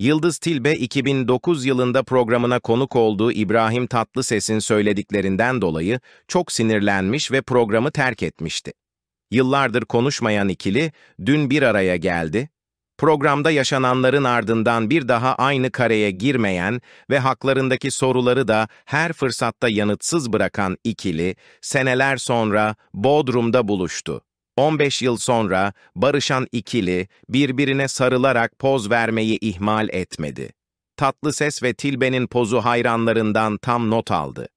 Yıldız Tilbe 2009 yılında programına konuk olduğu İbrahim Tatlıses'in söylediklerinden dolayı çok sinirlenmiş ve programı terk etmişti. Yıllardır konuşmayan ikili dün bir araya geldi. Programda yaşananların ardından bir daha aynı kareye girmeyen ve haklarındaki soruları da her fırsatta yanıtsız bırakan ikili seneler sonra Bodrum'da buluştu. 15 yıl sonra barışan ikili birbirine sarılarak poz vermeyi ihmal etmedi. Tatlı Ses ve Tilbe'nin pozu hayranlarından tam not aldı.